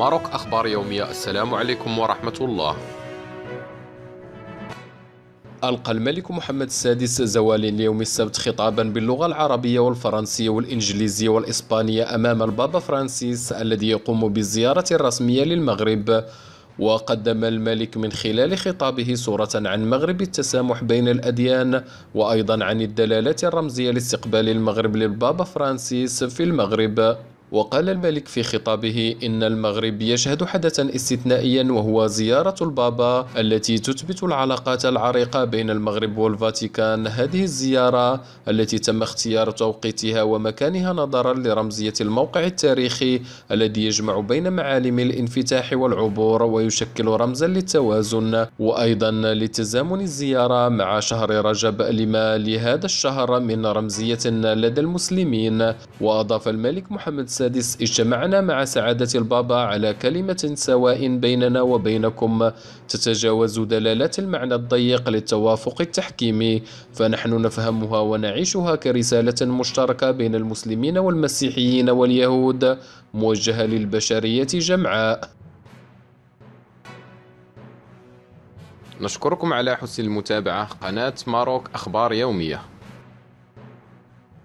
ماروك أخبار يومية السلام عليكم ورحمة الله ألقى الملك محمد السادس زوال ليوم السبت خطابا باللغة العربية والفرنسية والإنجليزية والإسبانية أمام البابا فرانسيس الذي يقوم بالزيارة الرسمية للمغرب وقدم الملك من خلال خطابه صورة عن مغرب التسامح بين الأديان وأيضا عن الدلالات الرمزية لاستقبال المغرب للبابا فرانسيس في المغرب وقال الملك في خطابه إن المغرب يشهد حدثا استثنائيا وهو زيارة البابا التي تثبت العلاقات العريقة بين المغرب والفاتيكان هذه الزيارة التي تم اختيار توقيتها ومكانها نظرا لرمزية الموقع التاريخي الذي يجمع بين معالم الانفتاح والعبور ويشكل رمزا للتوازن وأيضا لتزامن الزيارة مع شهر رجب لما لهذا الشهر من رمزية لدى المسلمين وأضاف الملك محمد السادس اجتمعنا مع سعادة البابا على كلمة سواء بيننا وبينكم تتجاوز دلالات المعنى الضيق للتوافق التحكيمي فنحن نفهمها ونعيشها كرسالة مشتركة بين المسلمين والمسيحيين واليهود موجهة للبشرية جمعاء نشكركم على حسن المتابعة قناة ماروك أخبار يومية